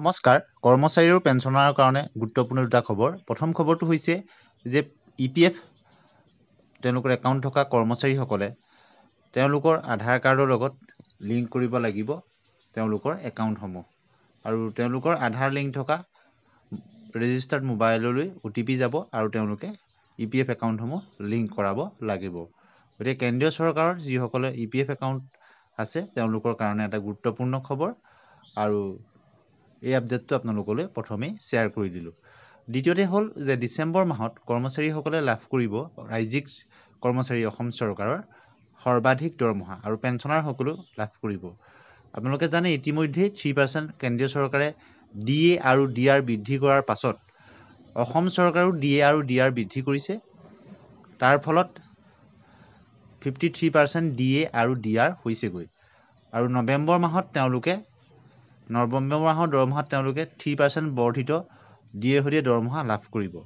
নমস্কাৰ কৰ্মচাৰীৰ পেঞ্চনৰ কাৰণে গুৰুত্বপূৰ্ণ দুটা খবৰ প্ৰথম খবৰটো হৈছে যে ই পি এফ তেওঁলোকৰ একাউণ্ট থকা কৰ্মচাৰীসকলে তেওঁলোকৰ আধাৰ কাৰ্ডৰ লগত লিংক কৰিব লাগিব তেওঁলোকৰ একাউণ্টসমূহ আৰু তেওঁলোকৰ আধাৰ লিংক থকা ৰেজিষ্টাৰ্ড মোবাইললৈ অ' টি পি যাব আৰু তেওঁলোকে ই পি এফ একাউণ্টসমূহ লিংক কৰাব লাগিব গতিকে কেন্দ্ৰীয় চৰকাৰৰ যিসকলে ই পি এফ একাউণ্ট আছে তেওঁলোকৰ কাৰণে এটা গুৰুত্বপূৰ্ণ খবৰ আৰু এই আপডেটটো আপোনালোকলৈ প্ৰথমেই শ্বেয়াৰ কৰি দিলোঁ দ্বিতীয়তে হ'ল যে ডিচেম্বৰ মাহত কৰ্মচাৰীসকলে লাভ কৰিব ৰাজ্যিক কৰ্মচাৰী অসম চৰকাৰৰ সৰ্বাধিক দৰমহা আৰু পেঞ্চনাৰসকলেও লাভ কৰিব আপোনালোকে জানে ইতিমধ্যেই থ্ৰী পাৰ্চেণ্ট কেন্দ্ৰীয় চৰকাৰে ডি এ আৰু ডি আৰ বৃদ্ধি কৰাৰ পাছত অসম চৰকাৰেও ডি এ আৰু ডি আৰ বৃদ্ধি কৰিছে তাৰ ফলত fifty three percent D A আৰু ডি আৰ হৈছেগৈ আৰু নৱেম্বৰ মাহত তেওঁলোকে নৱেম্বৰ মাহৰ দৰমহাত তেওঁলোকে থ্ৰী পাৰ্চেণ্ট বৰ্ধিত ডি এ সৈতে দৰমহা লাভ কৰিব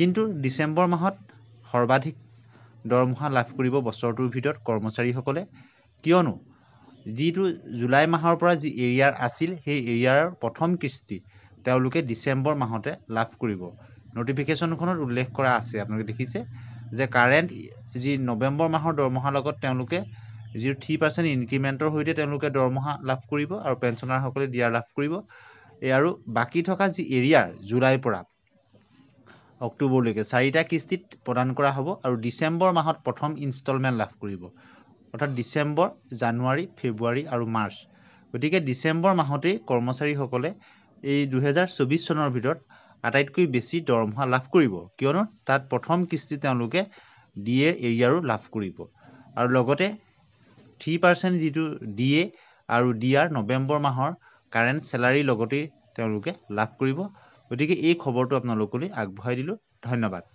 কিন্তু ডিচেম্বৰ মাহত সৰ্বাধিক দৰমহা লাভ কৰিব বছৰটোৰ ভিতৰত কৰ্মচাৰীসকলে কিয়নো যিটো জুলাই মাহৰ পৰা যি এৰিয়াৰ আছিল সেই এৰিয়াৰ প্ৰথম কিস্তি তেওঁলোকে ডিচেম্বৰ মাহতে লাভ কৰিব নটিফিকেশ্যনখনত উল্লেখ কৰা আছে আপোনালোকে দেখিছে যে কাৰেণ্ট যি নৱেম্বৰ মাহৰ দৰমহাৰ লগত তেওঁলোকে যিটো থ্ৰী পাৰ্চেণ্ট ইনক্ৰিমেণ্টৰ সৈতে তেওঁলোকে দৰমহা লাভ কৰিব আৰু পেঞ্চনাৰসকলে দিয়া লাভ কৰিব আৰু বাকী থকা যি এৰিয়াৰ জুলাইৰ পৰা অক্টোবৰলৈকে চাৰিটা কিস্তিত প্ৰদান কৰা হ'ব আৰু ডিচেম্বৰ মাহত প্ৰথম ইনষ্টলমেণ্ট লাভ কৰিব অৰ্থাৎ ডিচেম্বৰ জানুৱাৰী ফেব্ৰুৱাৰী আৰু মাৰ্চ গতিকে ডিচেম্বৰ মাহতেই কৰ্মচাৰীসকলে এই দুহেজাৰ চৌবিছ চনৰ ভিতৰত আটাইতকৈ বেছি দৰমহা লাভ কৰিব কিয়নো তাত প্ৰথম কিস্তি তেওঁলোকে ডি এ এৰিয়াৰো লাভ কৰিব আৰু লগতে থ্ৰী পাৰ্চেণ্ট যিটো ডি এ আৰু ডি আৰ নৱেম্বৰ মাহৰ কাৰেণ্ট চেলাৰীৰ লগতেই তেওঁলোকে লাভ কৰিব গতিকে এই খবৰটো আপোনালোকলৈ আগবঢ়াই দিলোঁ ধন্যবাদ